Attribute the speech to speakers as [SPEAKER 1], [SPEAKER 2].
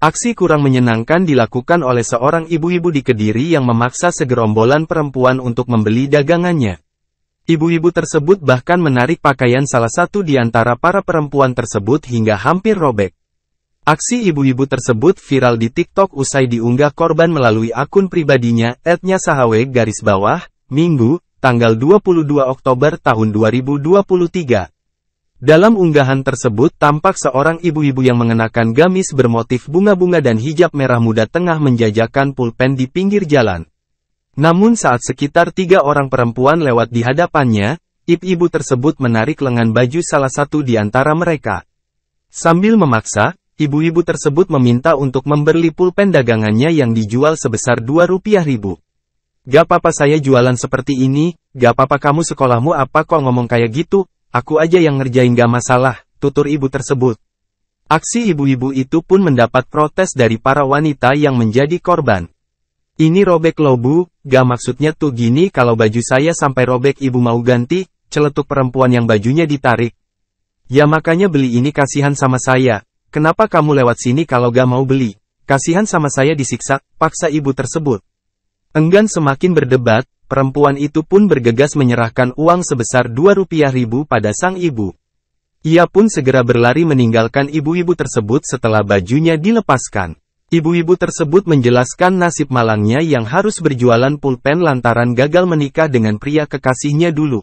[SPEAKER 1] Aksi kurang menyenangkan dilakukan oleh seorang ibu-ibu di Kediri yang memaksa segerombolan perempuan untuk membeli dagangannya. Ibu-ibu tersebut bahkan menarik pakaian salah satu di antara para perempuan tersebut hingga hampir robek. Aksi ibu-ibu tersebut viral di TikTok usai diunggah korban melalui akun pribadinya, etnya sahawe garis bawah, Minggu, tanggal 22 Oktober tahun 2023. Dalam unggahan tersebut tampak seorang ibu-ibu yang mengenakan gamis bermotif bunga-bunga dan hijab merah muda tengah menjajakan pulpen di pinggir jalan. Namun saat sekitar tiga orang perempuan lewat di hadapannya, ibu-ibu tersebut menarik lengan baju salah satu di antara mereka. Sambil memaksa, ibu-ibu tersebut meminta untuk membeli pulpen dagangannya yang dijual sebesar dua rupiah ribu. Gak apa-apa saya jualan seperti ini, gak apa-apa kamu sekolahmu apa kok ngomong kayak gitu, Aku aja yang ngerjain gak masalah, tutur ibu tersebut. Aksi ibu-ibu itu pun mendapat protes dari para wanita yang menjadi korban. Ini robek lo bu, gak maksudnya tuh gini kalau baju saya sampai robek ibu mau ganti, celetuk perempuan yang bajunya ditarik. Ya makanya beli ini kasihan sama saya, kenapa kamu lewat sini kalau gak mau beli? Kasihan sama saya disiksa, paksa ibu tersebut. Enggan semakin berdebat, Perempuan itu pun bergegas menyerahkan uang sebesar dua rupiah ribu pada sang ibu. Ia pun segera berlari meninggalkan ibu-ibu tersebut setelah bajunya dilepaskan. Ibu-ibu tersebut menjelaskan nasib malangnya yang harus berjualan pulpen lantaran gagal menikah dengan pria kekasihnya dulu.